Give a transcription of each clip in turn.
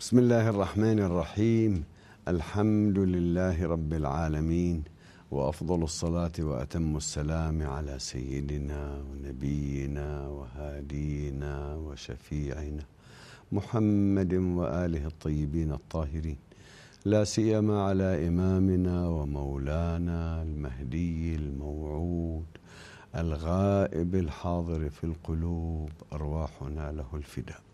بسم الله الرحمن الرحيم الحمد لله رب العالمين وافضل الصلاه واتم السلام على سيدنا ونبينا وهادينا وشفيعنا محمد واله الطيبين الطاهرين لا سيما على امامنا ومولانا المهدي الموعود الغائب الحاضر في القلوب ارواحنا له الفداء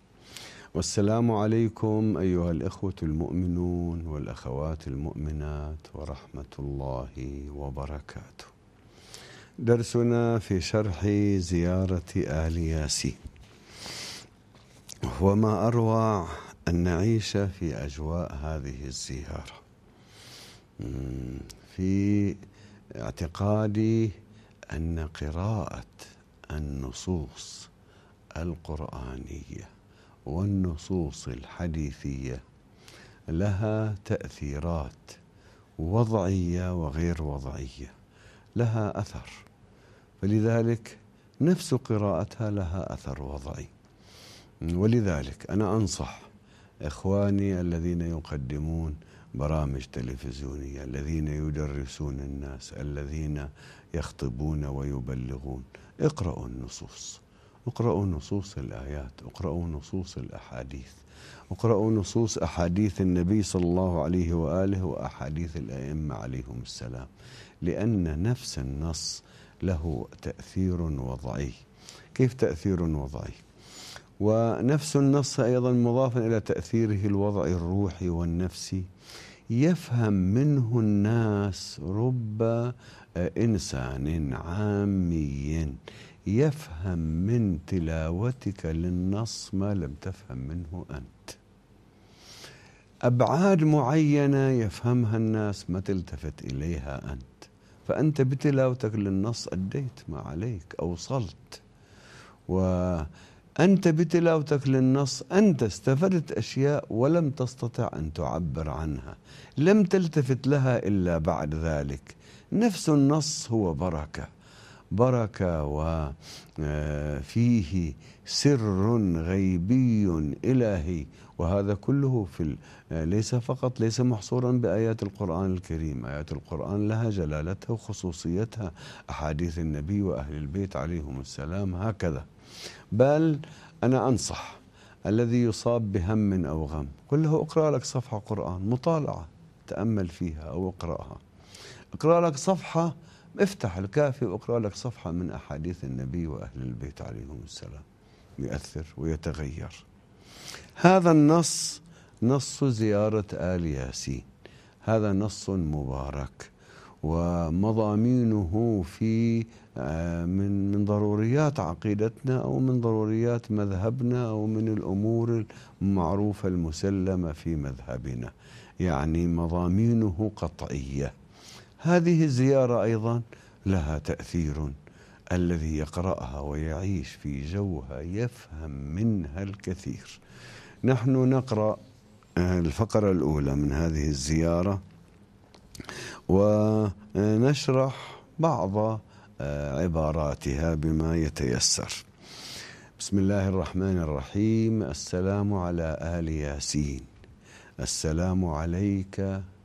والسلام عليكم أيها الإخوة المؤمنون والأخوات المؤمنات ورحمة الله وبركاته درسنا في شرح زيارة آل ياسي. وما أروع أن نعيش في أجواء هذه الزيارة في اعتقادي أن قراءة النصوص القرآنية والنصوص الحديثية لها تأثيرات وضعية وغير وضعية لها أثر فلذلك نفس قراءتها لها أثر وضعي ولذلك أنا أنصح إخواني الذين يقدمون برامج تلفزيونية الذين يدرسون الناس الذين يخطبون ويبلغون اقرأوا النصوص اقرأوا نصوص الآيات اقرأوا نصوص الأحاديث اقرأوا نصوص أحاديث النبي صلى الله عليه وآله وأحاديث الأئمة عليهم السلام لأن نفس النص له تأثير وضعي كيف تأثير وضعي؟ ونفس النص أيضا مضافا إلى تأثيره الوضعي الروحي والنفسي يفهم منه الناس رب إنسان عامي يفهم من تلاوتك للنص ما لم تفهم منه أنت أبعاد معينة يفهمها الناس ما تلتفت إليها أنت فأنت بتلاوتك للنص أديت ما عليك أوصلت وأنت بتلاوتك للنص أنت استفدت أشياء ولم تستطع أن تعبر عنها لم تلتفت لها إلا بعد ذلك نفس النص هو بركة بركة وفيه آه، سر غيبي إلهي وهذا كله في آه، ليس فقط ليس محصورا بآيات القرآن الكريم آيات القرآن لها جلالتها وخصوصيتها أحاديث النبي وأهل البيت عليهم السلام هكذا بل أنا أنصح الذي يصاب بهم أو غم قل له اقرأ لك صفحة قرآن مطالعة تأمل فيها أو اقرأها اقرأ لك صفحة افتح الكافي واقرا لك صفحه من احاديث النبي واهل البيت عليهم السلام يؤثر ويتغير هذا النص نص زياره ال ياسين هذا نص مبارك ومضامينه في آه، من من ضروريات عقيدتنا او من ضروريات مذهبنا او من الامور المعروفه المسلمه في مذهبنا يعني مضامينه قطعيه هذه الزيارة أيضا لها تأثير الذي يقرأها ويعيش في جوها يفهم منها الكثير نحن نقرأ آه، الفقرة الأولى من هذه الزيارة ونشرح بعض آه، عباراتها بما يتيسر بسم الله الرحمن الرحيم السلام على آل ياسين السلام عليك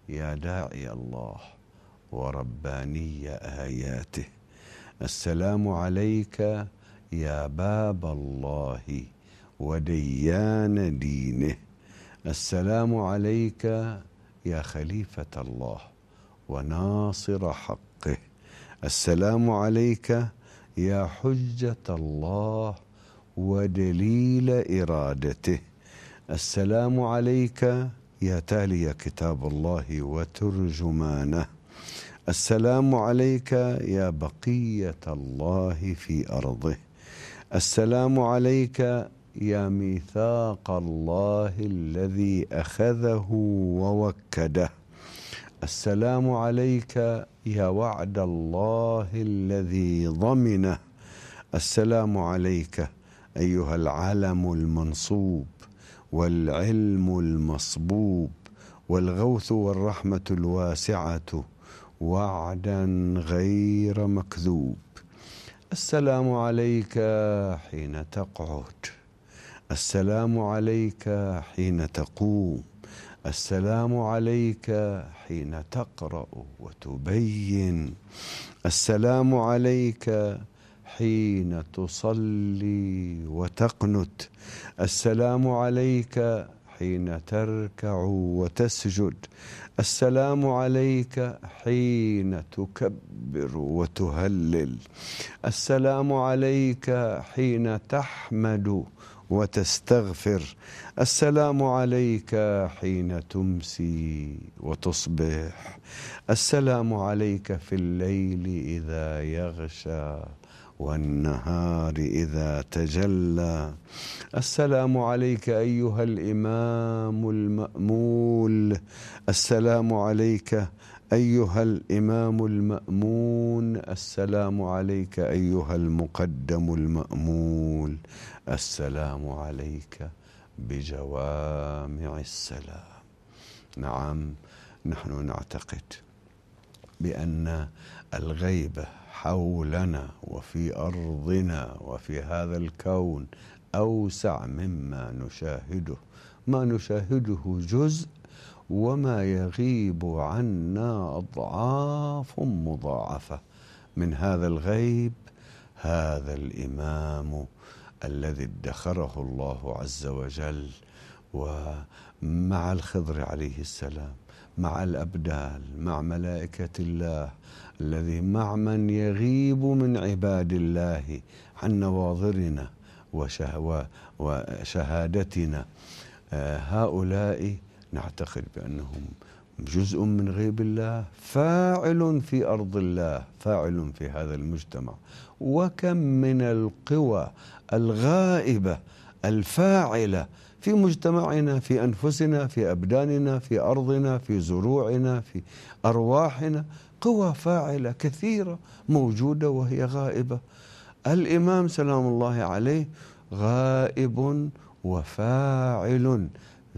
يا داعي الله ورباني اياته السلام عليك يا باب الله وديان دينه السلام عليك يا خليفه الله وناصر حقه السلام عليك يا حجه الله ودليل ارادته السلام عليك يا تالي كتاب الله وترجمانه السلام عليك يا بقيه الله في ارضه السلام عليك يا ميثاق الله الذي اخذه ووكده السلام عليك يا وعد الله الذي ضمنه السلام عليك ايها العلم المنصوب والعلم المصبوب والغوث والرحمه الواسعه وعدا غير مكذوب السلام عليك حين تقعد السلام عليك حين تقوم السلام عليك حين تقرا وتبين السلام عليك حين تصلي وتقنت السلام عليك حين تركع وتسجد السلام عليك حين تكبر وتهلل السلام عليك حين تحمد وتستغفر السلام عليك حين تمسي وتصبح السلام عليك في الليل اذا يغشى والنهار إذا تجلى السلام عليك أيها الإمام المأمول السلام عليك أيها الإمام المأمون السلام عليك أيها المقدم المأمول السلام عليك بجوامع السلام نعم نحن نعتقد بأن الغيبة حولنا وفي ارضنا وفي هذا الكون اوسع مما نشاهده ما نشاهده جزء وما يغيب عنا اضعاف مضاعفه من هذا الغيب هذا الامام الذي ادخره الله عز وجل ومع الخضر عليه السلام مع الابدال مع ملائكه الله الذي مع من يغيب من عباد الله عن نواظرنا وشهادتنا آه، هؤلاء نعتقد بأنهم جزء من غيب الله فاعل في أرض الله فاعل في هذا المجتمع وكم من القوى الغائبة الفاعلة في مجتمعنا في أنفسنا في أبداننا في أرضنا في زروعنا في أرواحنا قوى فاعلة كثيرة موجودة وهي غائبة الإمام سلام الله عليه غائب وفاعل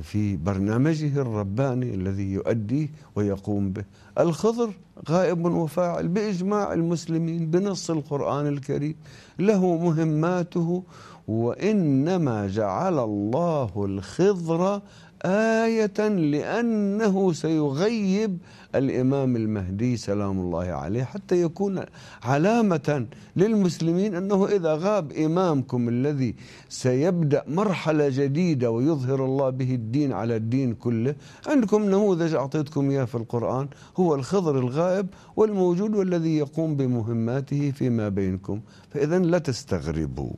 في برنامجه الرباني الذي يؤديه ويقوم به الخضر غائب وفاعل بإجماع المسلمين بنص القرآن الكريم له مهماته وإنما جعل الله الخضر آية لأنه سيغيب الإمام المهدي سلام الله عليه حتى يكون علامة للمسلمين أنه إذا غاب إمامكم الذي سيبدأ مرحلة جديدة ويظهر الله به الدين على الدين كله عندكم نموذج أعطيتكم إياه في القرآن هو الخضر الغائب والموجود والذي يقوم بمهماته فيما بينكم فإذا لا تستغربوا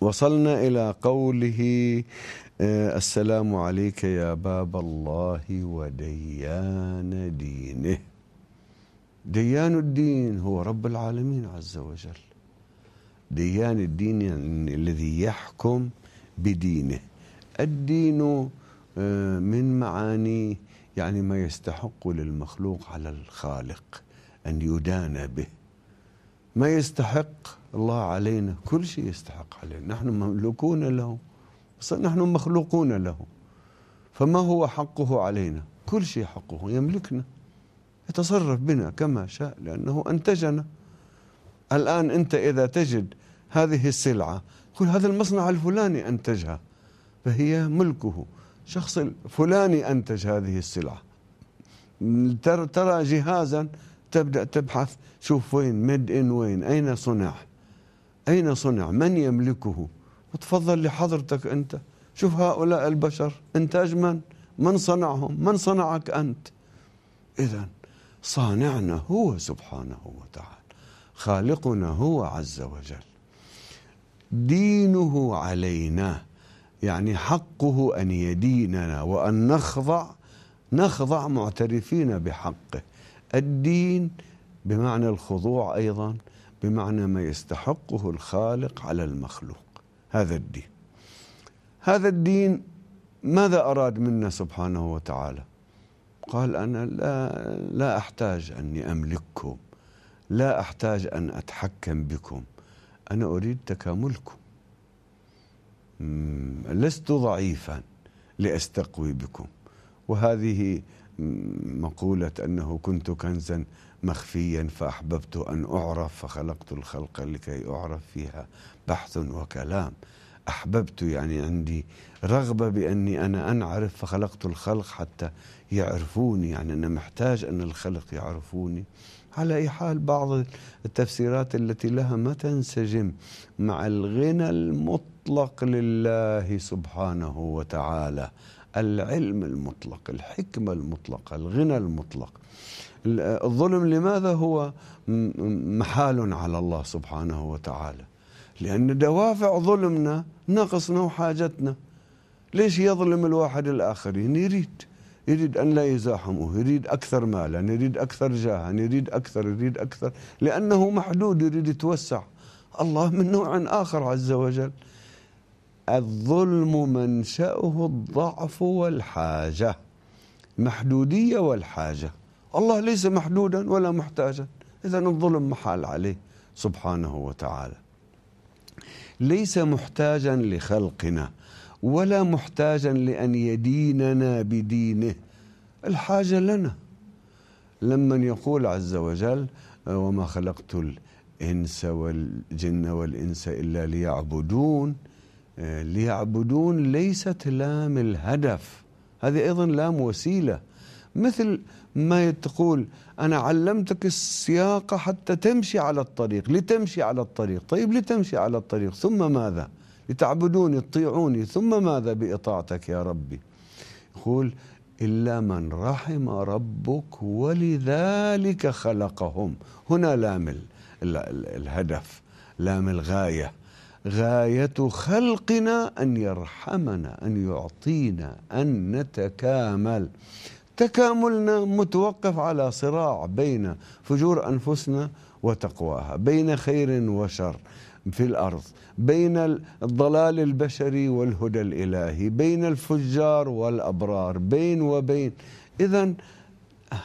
وصلنا إلى قوله آه، السلام عليك يا باب الله وديان دينه ديان الدين هو رب العالمين عز وجل ديان الدين يعني الذي يحكم بدينه الدين آه، من معاني يعني ما يستحق للمخلوق على الخالق أن يدان به ما يستحق الله علينا كل شيء يستحق علينا نحن مملوكون له نحن مخلوقون له فما هو حقه علينا كل شيء حقه يملكنا يتصرف بنا كما شاء لأنه أنتجنا الآن أنت إذا تجد هذه السلعة كل هذا المصنع الفلاني أنتجها فهي ملكه شخص فلاني أنتج هذه السلعة ترى جهازا تبدأ تبحث شوف وين ميد إن وين أين صنع أين صنع من يملكه وتفضل لحضرتك أنت شوف هؤلاء البشر إنتاج من؟ من صنعهم؟ من صنعك أنت؟ إذا صانعنا هو سبحانه وتعالى خالقنا هو عز وجل دينه علينا يعني حقه أن يديننا وأن نخضع نخضع معترفين بحقه الدين بمعنى الخضوع أيضا بمعنى ما يستحقه الخالق على المخلوق هذا الدين هذا الدين ماذا أراد منا سبحانه وتعالى قال أنا لا, لا أحتاج أني أملككم لا أحتاج أن أتحكم بكم أنا أريد تكاملكم لست ضعيفا لأستقوي بكم وهذه مقولة أنه كنت كنزا مخفيا فأحببت أن أعرف فخلقت الخلق لكي أعرف فيها بحث وكلام أحببت يعني عندي رغبة بأني أنا أنعرف فخلقت الخلق حتى يعرفوني يعني أنا محتاج أن الخلق يعرفوني على أي حال بعض التفسيرات التي لها ما تنسجم مع الغنى المطلق لله سبحانه وتعالى العلم المطلق الحكمة المطلقة الغنى المطلق الظلم لماذا هو محال على الله سبحانه وتعالى لأن دوافع ظلمنا نقصنا وحاجتنا ليش يظلم الواحد الآخرين يريد يريد أن لا يزاحمه يريد أكثر مالا يريد أكثر جاها يريد أكثر يريد أكثر لأنه محدود يريد يتوسع الله من نوع آخر عز وجل الظلم منشأه الضعف والحاجة محدودية والحاجة الله ليس محدودا ولا محتاجا إذا الظلم محال عليه سبحانه وتعالى ليس محتاجا لخلقنا ولا محتاجا لأن يديننا بدينه الحاجة لنا لمن يقول عز وجل وما خلقت الإنس والجن والإنس إلا ليعبدون ليعبدون ليست لام الهدف هذه أيضا لام وسيلة مثل ما تقول أنا علمتك السياقة حتى تمشي على الطريق لتمشي على الطريق طيب لتمشي على الطريق ثم ماذا لتعبدوني تطيعوني ثم ماذا بإطاعتك يا ربي يقول إلا من رحم ربك ولذلك خلقهم هنا لام الهدف لام الغاية غاية خلقنا أن يرحمنا أن يعطينا أن نتكامل تكاملنا متوقف على صراع بين فجور انفسنا وتقواها، بين خير وشر في الارض، بين الضلال البشري والهدى الالهي، بين الفجار والابرار، بين وبين، اذا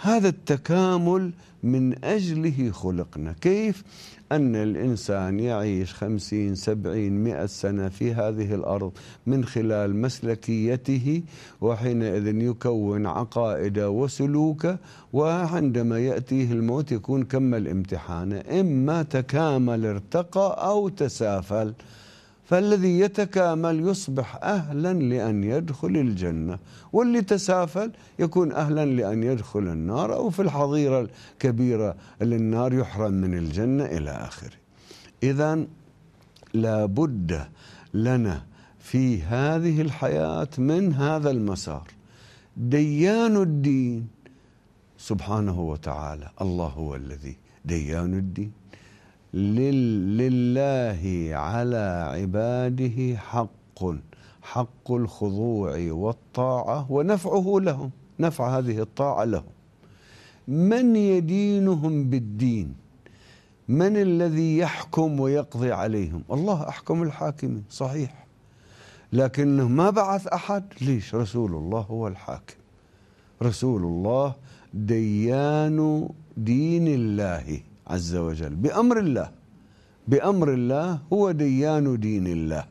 هذا التكامل من أجله خلقنا كيف أن الإنسان يعيش خمسين سبعين مئة سنة في هذه الأرض من خلال مسلكيته وحينئذ يكون عقائده وسلوكه وعندما يأتيه الموت يكون كمل امتحانه إما تكامل ارتقى أو تسافل فالذي يتكامل يصبح أهلا لأن يدخل الجنة واللي تسافل يكون أهلا لأن يدخل النار أو في الحظيرة الكبيرة للنار يحرم من الجنة إلى آخره إذا لابد لنا في هذه الحياة من هذا المسار ديان الدين سبحانه وتعالى الله هو الذي ديان الدين لل لله على عباده حق حق الخضوع والطاعة ونفعه لهم نفع هذه الطاعة لهم من يدينهم بالدين من الذي يحكم ويقضي عليهم الله أحكم الحاكمين صحيح لكنه ما بعث أحد ليش رسول الله هو الحاكم رسول الله ديان دين الله عز وجل بأمر الله بأمر الله هو ديان دين الله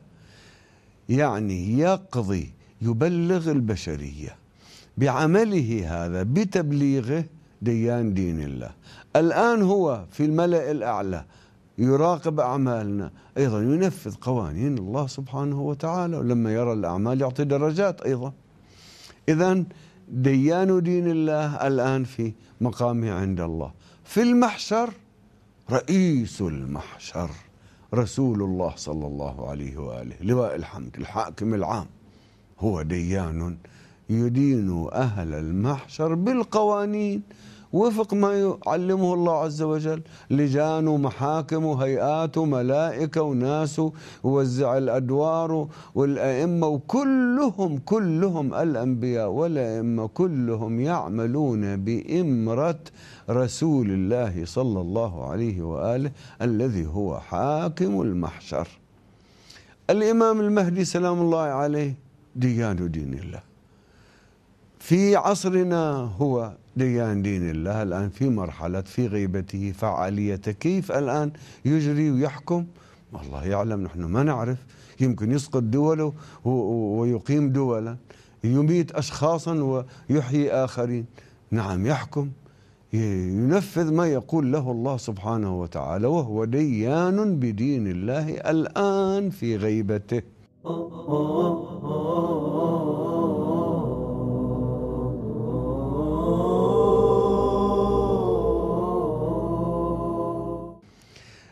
يعني يقضي يبلغ البشرية بعمله هذا بتبليغه ديان دين الله الآن هو في الملأ الأعلى يراقب أعمالنا أيضا ينفذ قوانين الله سبحانه وتعالى ولما يرى الأعمال يعطي درجات أيضا إذا ديان دين الله الآن في مقامه عند الله في المحشر رئيس المحشر رسول الله صلى الله عليه وآله لواء الحمد الحاكم العام هو ديان يدين أهل المحشر بالقوانين وفق ما يعلمه الله عز وجل لجان ومحاكم وهيئات وملائكة وناس ووزع الأدوار والأئمة وكلهم كلهم الأنبياء والأئمة كلهم يعملون بإمرة رسول الله صلى الله عليه وآله الذي هو حاكم المحشر الإمام المهدي سلام الله عليه ديان دين الله في عصرنا هو ديان دين الله الآن في مرحلة في غيبته فعاليته كيف الآن يجري ويحكم الله يعلم نحن ما نعرف يمكن يسقط دوله ويقيم دولا يميت أشخاصا ويحيي آخرين نعم يحكم ينفذ ما يقول له الله سبحانه وتعالى وهو ديان بدين الله الآن في غيبته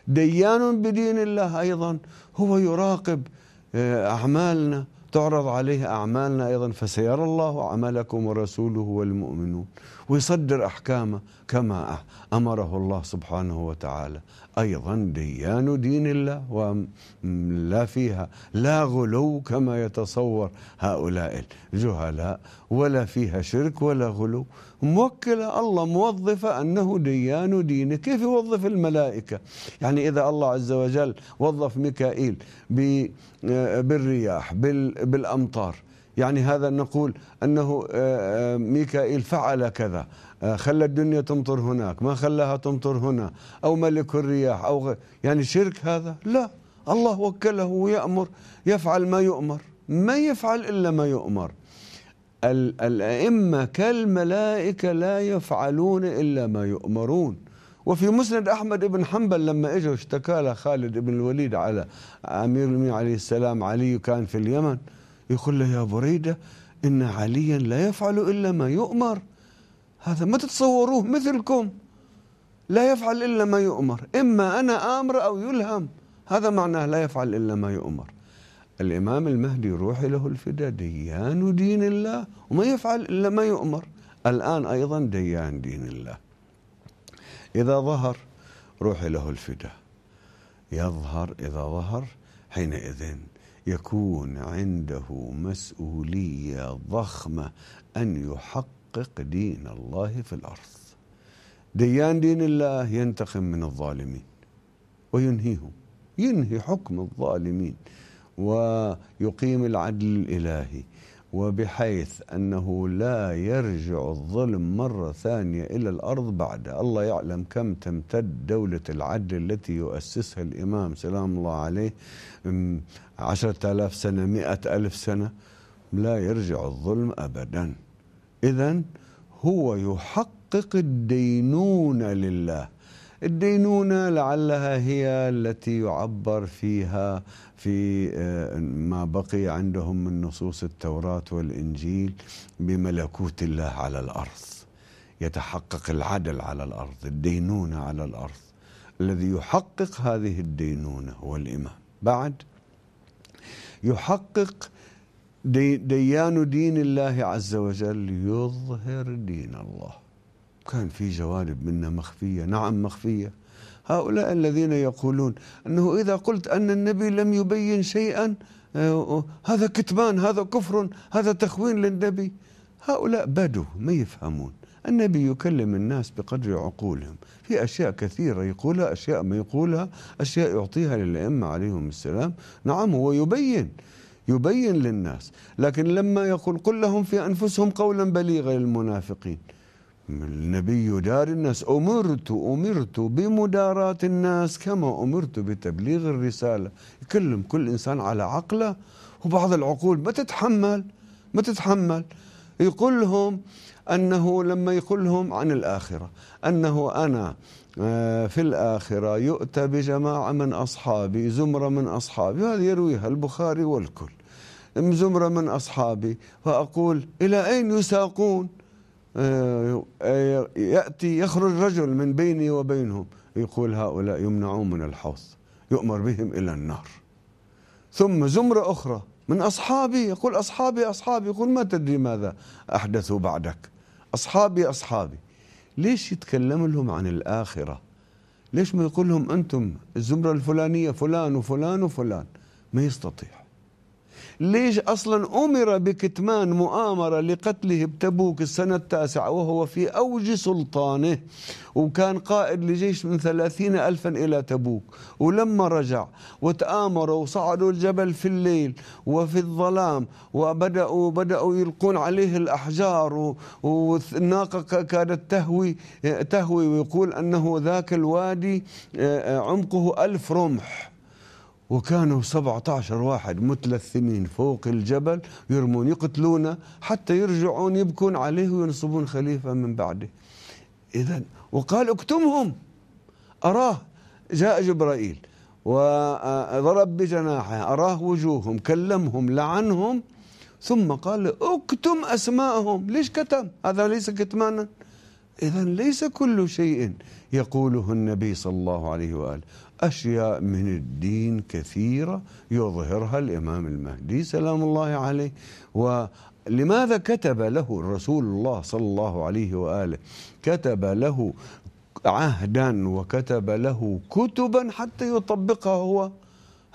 ديان بدين الله أيضا هو يراقب آه، أعمالنا تعرض عليه أعمالنا أيضا فسيرى الله عملكم ورسوله والمؤمنون ويصدر أحكامه كما أمره الله سبحانه وتعالى أيضا ديان دين الله ولا فيها لا غلو كما يتصور هؤلاء الجهلاء ولا فيها شرك ولا غلو موكلة الله موظفة أنه ديان دينه كيف يوظف الملائكة يعني إذا الله عز وجل وظف ميكائيل بالرياح بالأمطار يعني هذا نقول أنه آه، آه، ميكائيل فعل كذا آه، خلى الدنيا تمطر هناك ما خلاها تمطر هنا أو ملك الرياح أو غير يعني شرك هذا لا الله وكله ويأمر يفعل ما يؤمر ما يفعل إلا ما يؤمر الأئمة كالملائكة لا يفعلون إلا ما يؤمرون وفي مسند أحمد بن حنبل لما إجا واشتكى خالد بن الوليد على أمير المؤمنين عليه السلام علي كان في اليمن يقول له يا بريدة إن عليا لا يفعل إلا ما يؤمر هذا ما تتصوروه مثلكم لا يفعل إلا ما يؤمر إما أنا آمر أو يلهم هذا معناه لا يفعل إلا ما يؤمر الإمام المهدي روحي له الفدا ديان دين الله وما يفعل إلا ما يؤمر الآن أيضا ديان دين الله إذا ظهر روحي له الفدا يظهر إذا ظهر حينئذ يكون عنده مسؤولية ضخمة أن يحقق دين الله في الأرض ديان دين الله ينتقم من الظالمين وينهيهم ينهي حكم الظالمين ويقيم العدل الإلهي وبحيث أنه لا يرجع الظلم مرة ثانية إلى الأرض بعد الله يعلم كم تمتد دولة العدل التي يؤسسها الإمام سلام الله عليه عشرة آلاف سنة مئة ألف سنة لا يرجع الظلم أبدا إذا هو يحقق الدينونة لله الدينونة لعلها هي التي يعبر فيها في آه، ما بقي عندهم من نصوص التوراة والإنجيل بملكوت الله على الأرض يتحقق العدل على الأرض الدينونة على الأرض الذي يحقق هذه الدينونة هو الإمام بعد يحقق دي ديان دين الله عز وجل يظهر دين الله كان في جوانب منها مخفية نعم مخفية هؤلاء الذين يقولون أنه إذا قلت أن النبي لم يبين شيئا آه، هذا كتمان هذا كفر هذا تخوين للنبي هؤلاء بدو ما يفهمون النبي يكلم الناس بقدر عقولهم في أشياء كثيرة يقولها أشياء ما يقولها أشياء يعطيها للأئمة عليهم السلام نعم هو يبين يبين للناس لكن لما يقول قل لهم في أنفسهم قولا بليغا للمنافقين النبي دار الناس أمرت أمرت بمداراة الناس كما أمرت بتبليغ الرسالة يكلم كل إنسان على عقله وبعض العقول ما تتحمل ما تتحمل يقول لهم أنه لما يقول لهم عن الآخرة أنه أنا آه، في الآخرة يؤتى بجماعة من أصحابي زمرة من أصحابي وهذا يرويها البخاري والكل زمرة من أصحابي فأقول إلى أين يساقون آه، آه، يأتي يخرج رجل من بيني وبينهم يقول هؤلاء يمنعون من الحوض يؤمر بهم إلى النار ثم زمرة أخرى من أصحابي يقول أصحابي أصحابي يقول ما تدري ماذا أحدثوا بعدك أصحابي أصحابي ليش يتكلم لهم عن الآخرة ليش ما يقول لهم أنتم الزمرة الفلانية فلان وفلان وفلان ما يستطيع ليش أصلا أمر بكتمان مؤامرة لقتله بتبوك السنة التاسعة وهو في أوج سلطانه وكان قائد لجيش من ثلاثين ألفا إلى تبوك ولما رجع وتآمروا وصعدوا الجبل في الليل وفي الظلام وبدأوا بدأوا يلقون عليه الأحجار والناقة كادت تهوي تهوي ويقول أنه ذاك الوادي آه، آه، عمقه ألف رمح وكانوا 17 واحد متلثمين فوق الجبل يرمون يقتلونه حتى يرجعون يبكون عليه وينصبون خليفة من بعده إذا وقال اكتمهم أراه جاء جبرائيل وضرب بجناحه أراه وجوههم كلمهم لعنهم ثم قال اكتم أسماءهم ليش كتم هذا ليس كتمانا إذا ليس كل شيء يقوله النبي صلى الله عليه وآله أشياء من الدين كثيرة يظهرها الإمام المهدي سلام الله عليه ولماذا كتب له رسول الله صلى الله عليه وآله كتب له عهدا وكتب له كتبا حتى يطبقها هو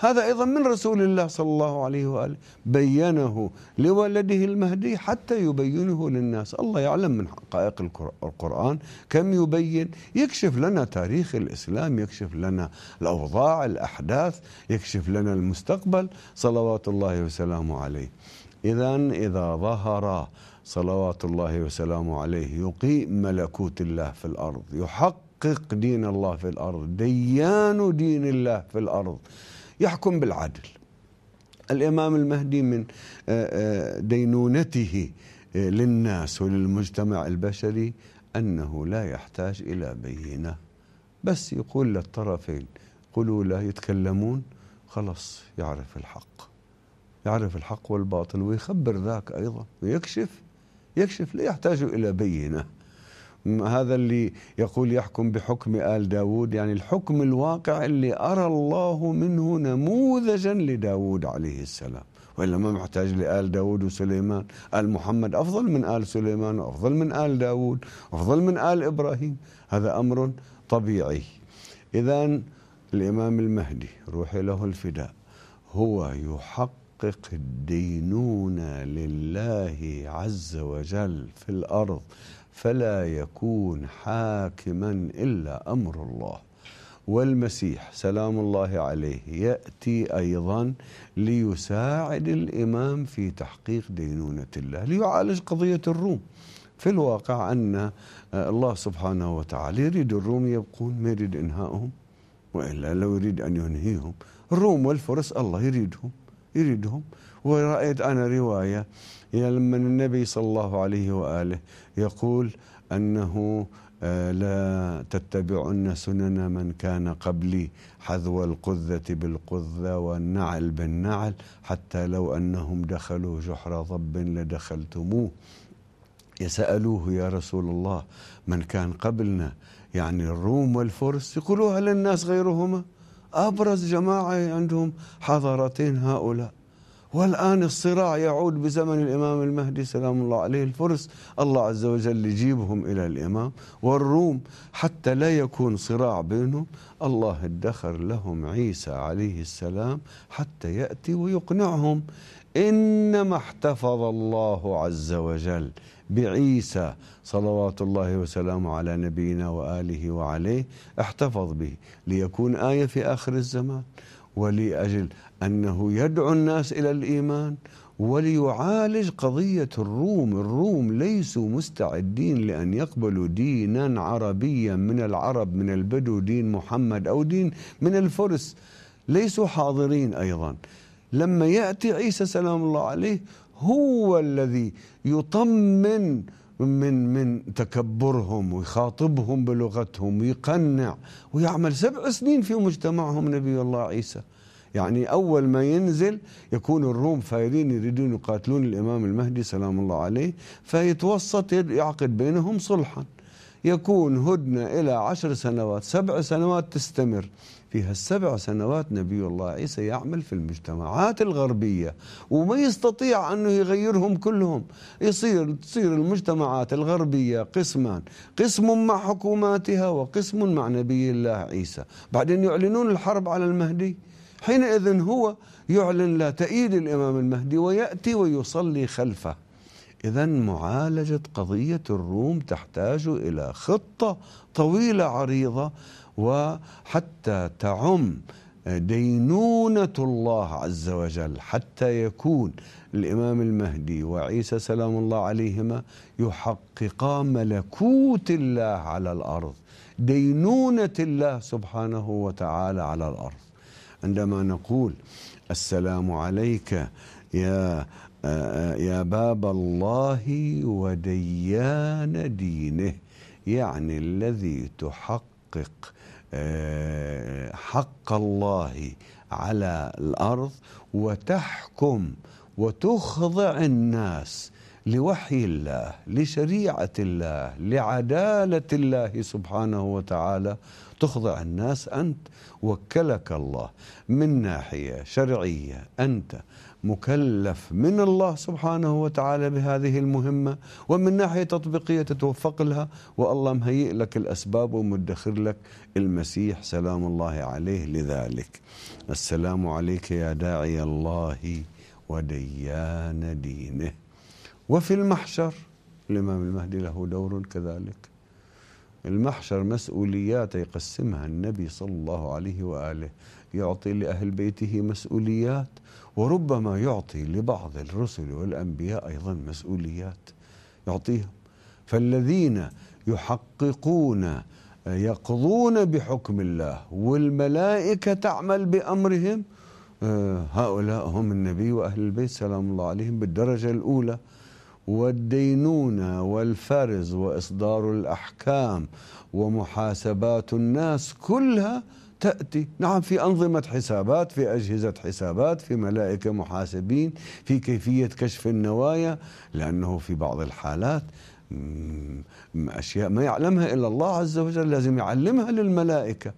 هذا أيضا من رسول الله صلى الله عليه وآله بينه لولده المهدي حتى يبينه للناس الله يعلم من حقائق القرآن كم يبين يكشف لنا تاريخ الإسلام يكشف لنا الأوضاع الأحداث يكشف لنا المستقبل صلوات الله وسلامه عليه إذا إذا ظهر صلوات الله وسلامه عليه يقيم ملكوت الله في الأرض يحقق دين الله في الأرض ديان دين الله في الأرض يحكم بالعدل الإمام المهدي من آه، آه، دينونته آه، للناس وللمجتمع البشري أنه لا يحتاج إلى بينة بس يقول للطرفين قولوا لا يتكلمون خلص يعرف الحق يعرف الحق والباطل ويخبر ذاك أيضا ويكشف يكشف لا يحتاج إلى بينة هذا اللي يقول يحكم بحكم آل داود يعني الحكم الواقع اللي أرى الله منه نموذجا لداود عليه السلام وإلا ما محتاج لآل داود وسليمان آل محمد أفضل من آل سليمان وأفضل من آل داود أفضل من آل إبراهيم هذا أمر طبيعي إذا الإمام المهدي روحي له الفداء هو يحقق الدينونة لله عز وجل في الأرض فلا يكون حاكما إلا أمر الله والمسيح سلام الله عليه يأتي أيضا ليساعد الإمام في تحقيق دينونة الله ليعالج قضية الروم في الواقع أن الله سبحانه وتعالى يريد الروم يبقون ما يريد إنهائهم وإلا لو يريد أن ينهيهم الروم والفرس الله يريدهم يريدهم ورأيت أنا رواية لما النبي صلى الله عليه وآله يقول أنه آه، لا تتبعن سنن من كان قبلي حذو القذة بالقذة والنعل بالنعل حتى لو أنهم دخلوا جحر ضب لدخلتموه يسألوه يا رسول الله من كان قبلنا يعني الروم والفرس يقولوا هل الناس غيرهما أبرز جماعة عندهم حضارتين هؤلاء والآن الصراع يعود بزمن الإمام المهدي سلام الله عليه الفرس الله عز وجل يجيبهم إلى الإمام والروم حتى لا يكون صراع بينهم الله ادخر لهم عيسى عليه السلام حتى يأتي ويقنعهم إنما احتفظ الله عز وجل بعيسى صلوات الله وسلامه على نبينا وآله وعليه احتفظ به ليكون آية في آخر الزمان ولاجل انه يدعو الناس الى الايمان وليعالج قضيه الروم، الروم ليسوا مستعدين لان يقبلوا دينا عربيا من العرب من البدو دين محمد او دين من الفرس، ليسوا حاضرين ايضا. لما ياتي عيسى سلام الله عليه هو الذي يطمن من من تكبرهم ويخاطبهم بلغتهم ويقنع ويعمل سبع سنين في مجتمعهم نبي الله عيسى يعني أول ما ينزل يكون الروم فايرين يريدون يقاتلون الإمام المهدي سلام الله عليه فيتوسط يعقد بينهم صلحا يكون هدنة إلى عشر سنوات سبع سنوات تستمر في هالسبع سنوات نبي الله عيسى يعمل في المجتمعات الغربية وما يستطيع أنه يغيرهم كلهم يصير تصير المجتمعات الغربية قسمان قسم مع حكوماتها وقسم مع نبي الله عيسى بعدين يعلنون الحرب على المهدي حينئذ هو يعلن لا تأييد الإمام المهدي ويأتي ويصلي خلفه إذا معالجة قضية الروم تحتاج إلى خطة طويلة عريضة وحتى تعم دينونة الله عز وجل حتى يكون الإمام المهدي وعيسى سلام الله عليهما يحققا ملكوت الله على الأرض دينونة الله سبحانه وتعالى على الأرض عندما نقول السلام عليك يا يا باب الله وديان دينه يعني الذي تحقق آه، حق الله على الارض وتحكم وتخضع الناس لوحي الله لشريعه الله لعداله الله سبحانه وتعالى تخضع الناس انت وكلك الله من ناحيه شرعيه انت مكلف من الله سبحانه وتعالى بهذه المهمة ومن ناحية تطبيقية تتوفق لها والله مهيئ لك الأسباب ومدخر لك المسيح سلام الله عليه لذلك السلام عليك يا داعي الله وديان دينه وفي المحشر الإمام المهدي له دور كذلك المحشر مسؤوليات يقسمها النبي صلى الله عليه وآله يعطي لأهل بيته مسؤوليات وربما يعطي لبعض الرسل والأنبياء أيضا مسؤوليات يعطيهم فالذين يحققون يقضون بحكم الله والملائكة تعمل بأمرهم آه، هؤلاء هم النبي وأهل البيت سلام الله عليهم بالدرجة الأولى والدينونة والفرز وإصدار الأحكام ومحاسبات الناس كلها تأتي نعم في أنظمة حسابات في أجهزة حسابات في ملائكة محاسبين في كيفية كشف النوايا لأنه في بعض الحالات أشياء ما يعلمها إلا الله عز وجل لازم يعلمها للملائكة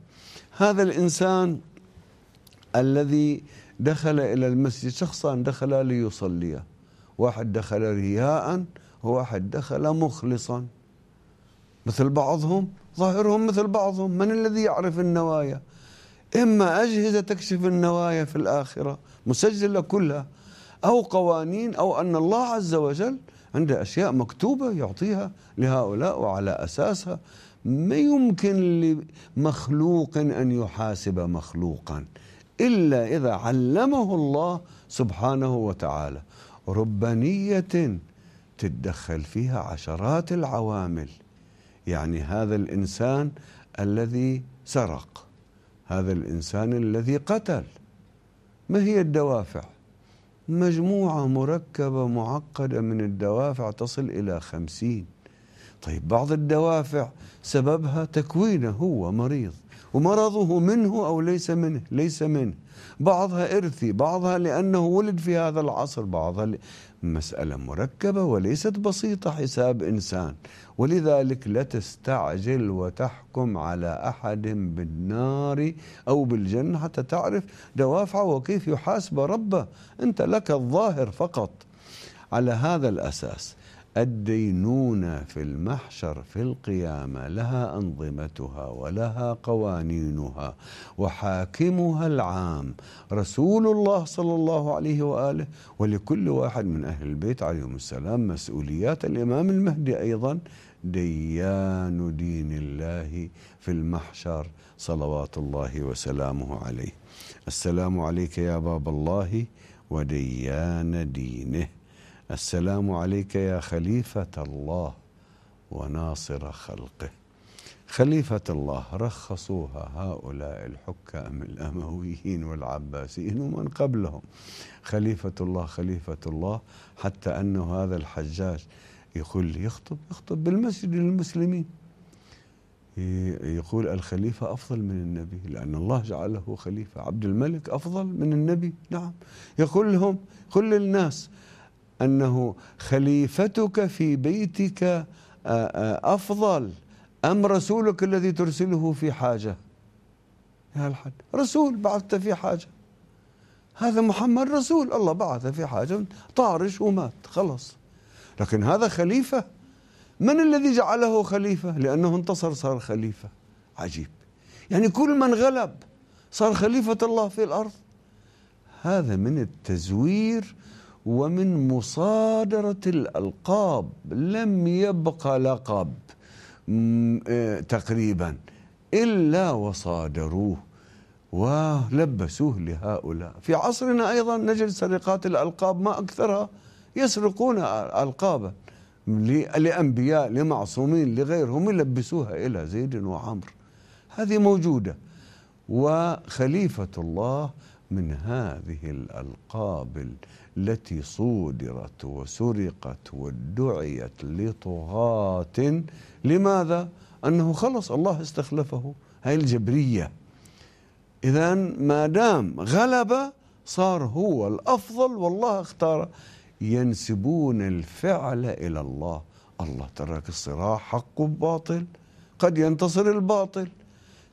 هذا الإنسان الذي دخل إلى المسجد شخصان دخل ليصلي واحد دخل رياء وواحد دخل مخلصا مثل بعضهم ظاهرهم مثل بعضهم من الذي يعرف النوايا إما أجهزة تكشف النوايا في الآخرة مسجلة كلها أو قوانين أو أن الله عز وجل عنده أشياء مكتوبة يعطيها لهؤلاء وعلى أساسها ما يمكن لمخلوق أن يحاسب مخلوقا إلا إذا علمه الله سبحانه وتعالى ربانية تتدخل فيها عشرات العوامل يعني هذا الانسان الذي سرق هذا الانسان الذي قتل ما هي الدوافع مجموعة مركبة معقدة من الدوافع تصل إلى خمسين طيب بعض الدوافع سببها تكوينه هو مريض ومرضه منه أو ليس منه ليس منه بعضها إرثي بعضها لأنه ولد في هذا العصر بعضها ل... مسألة مركبة وليست بسيطة حساب إنسان ولذلك لا تستعجل وتحكم على أحد بالنار أو بالجنة حتى تعرف دوافعه وكيف يحاسب ربه أنت لك الظاهر فقط على هذا الأساس الدينونة في المحشر في القيامة لها أنظمتها ولها قوانينها وحاكمها العام رسول الله صلى الله عليه وآله ولكل واحد من أهل البيت عليهم السلام مسؤوليات الإمام المهدي أيضا ديان دين الله في المحشر صلوات الله وسلامه عليه السلام عليك يا باب الله وديان دينه السلام عليك يا خليفة الله وناصر خلقه خليفة الله رخصوها هؤلاء الحكام الأمويين والعباسيين ومن قبلهم خليفة الله خليفة الله حتى أنه هذا الحجاج يقول يخطب يخطب بالمسجد للمسلمين يقول الخليفة أفضل من النبي لأن الله جعله خليفة عبد الملك أفضل من النبي نعم يقول لهم كل الناس أنه خليفتك في بيتك آه، آه، أفضل أم رسولك الذي ترسله في حاجة يا الحد رسول بعثت في حاجة هذا محمد رسول الله بعث في حاجة طارش ومات خلص لكن هذا خليفة من الذي جعله خليفة لأنه انتصر صار خليفة عجيب يعني كل من غلب صار خليفة الله في الأرض هذا من التزوير ومن مصادرة الألقاب لم يبقى لقب آه، تقريبا إلا وصادروه ولبسوه لهؤلاء في عصرنا أيضا نجد سرقات الألقاب ما أكثرها يسرقون ألقابا لأنبياء لمعصومين لغيرهم يلبسوها إلى زيد وعمر هذه موجودة وخليفة الله من هذه الألقاب التي صودرت وسرقت وادعيت لطغاة لماذا؟ أنه خلص الله استخلفه هاي الجبرية إذا ما دام غلب صار هو الأفضل والله اختاره ينسبون الفعل إلى الله الله ترك الصراع حق باطل قد ينتصر الباطل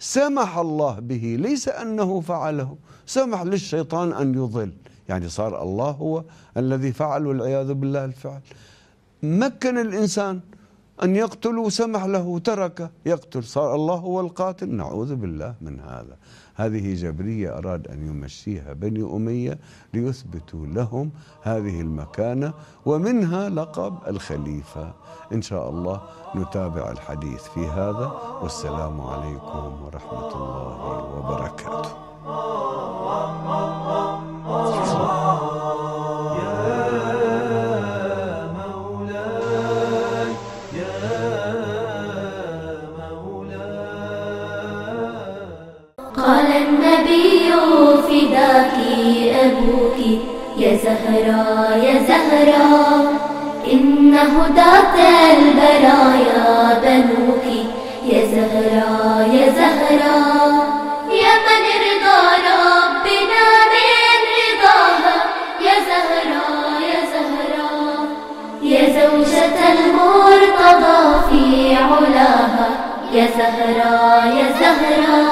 سمح الله به ليس أنه فعله سمح للشيطان أن يضل يعني صار الله هو الذي فعل والعياذ بالله الفعل مكن الإنسان أن يقتلوا سمح له ترك يقتل صار الله هو القاتل نعوذ بالله من هذا هذه جبرية أراد أن يمشيها بني أمية ليثبتوا لهم هذه المكانة ومنها لقب الخليفة إن شاء الله نتابع الحديث في هذا والسلام عليكم ورحمة الله وبركاته زهرا يا زهرا إن هداة البرايا بنوك يا زهرا يا زهرا يا من رضا ربنا من رضاها يا زهرا يا زهرا يا زوجة المرتضى في علاها يا زهرا يا زهرا